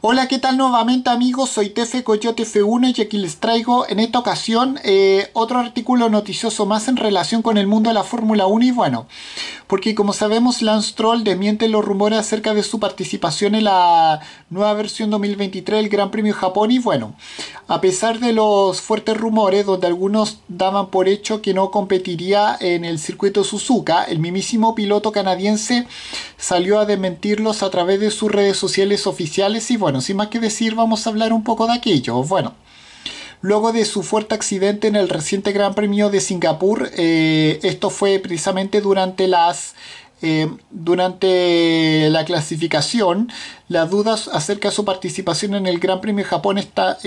Hola, ¿qué tal nuevamente amigos? Soy Tefe Coyote F1 y aquí les traigo en esta ocasión eh, otro artículo noticioso más en relación con el mundo de la Fórmula 1 y bueno, porque como sabemos Lance Troll desmiente los rumores acerca de su participación en la nueva versión 2023 del Gran Premio Japón y bueno, a pesar de los fuertes rumores, donde algunos daban por hecho que no competiría en el circuito Suzuka, el mismísimo piloto canadiense salió a desmentirlos a través de sus redes sociales oficiales. Y bueno, sin más que decir, vamos a hablar un poco de aquello. Bueno. Luego de su fuerte accidente en el reciente Gran Premio de Singapur, eh, esto fue precisamente durante las eh, durante la clasificación, las dudas acerca de su participación en el Gran Premio de Japón está,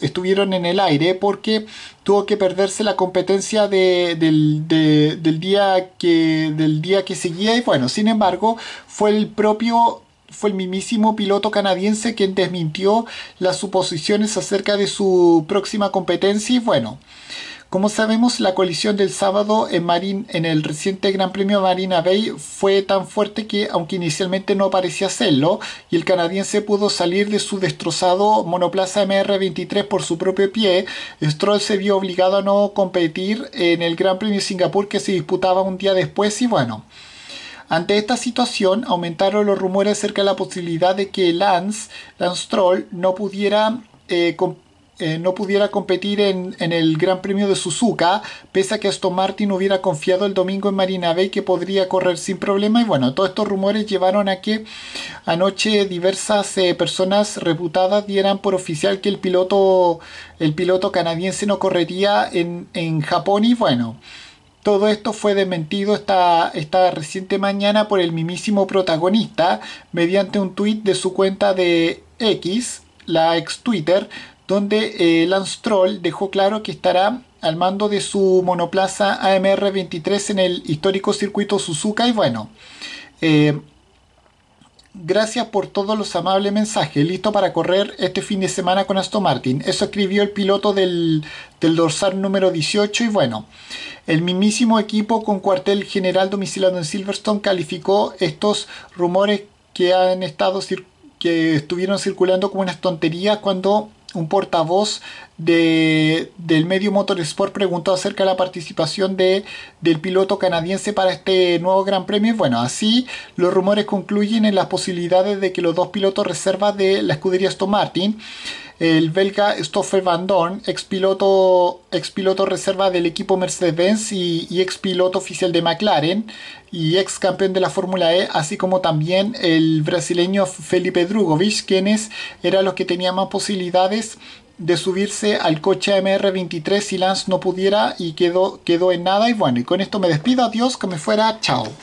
estuvieron en el aire porque tuvo que perderse la competencia del, día que, del día que seguía y bueno, sin embargo, fue el propio fue el mismísimo piloto canadiense quien desmintió las suposiciones acerca de su próxima competencia y bueno, como sabemos, la colisión del sábado en, Marín, en el reciente Gran Premio Marina Bay fue tan fuerte que, aunque inicialmente no parecía serlo, y el canadiense pudo salir de su destrozado monoplaza MR23 por su propio pie, Stroll se vio obligado a no competir en el Gran Premio Singapur que se disputaba un día después y bueno. Ante esta situación aumentaron los rumores acerca de la posibilidad de que Lance, Lance Stroll no pudiera eh, competir eh, no pudiera competir en, el Gran Premio de Suzuka, pese a que Aston Martin hubiera confiado el domingo en Marina Bay que podría correr sin problema. Y bueno, todos estos rumores llevaron a que anoche diversas eh, personas reputadas dieran por oficial que el piloto, el piloto canadiense no correría en, Japón. Y bueno. Todo esto fue desmentido esta, esta, reciente mañana por el mismísimo protagonista mediante un tuit de su cuenta de X, la ex Twitter, donde el eh, Lance Troll dejó claro que estará al mando de su monoplaza AMR-23 en el histórico circuito Suzuka y bueno, eh, gracias por todos los amables mensajes, listo para correr este fin de semana con Aston Martin, eso escribió el piloto del, dorsal número 18 y bueno, el mismísimo equipo con cuartel general domiciliado en Silverstone calificó estos rumores que han estado que estuvieron circulando como unas tonterías cuando un portavoz de, del medio Motorsport preguntó acerca de la participación de, del piloto canadiense para este nuevo Gran Premio. Bueno, así los rumores concluyen en las posibilidades de que los dos pilotos reservas de la escudería Aston Martin el belga Stoffel Van Dorn, ex piloto reserva del equipo Mercedes-Benz y, ex piloto oficial de McLaren y ex campeón de la Fórmula E, así como también el brasileño Felipe Drugovich, quienes eran los que tenían más posibilidades de subirse al coche MR23 si Lance no pudiera y quedó, quedó en nada. Y bueno, y con esto me despido, adiós, que me fuera, chao.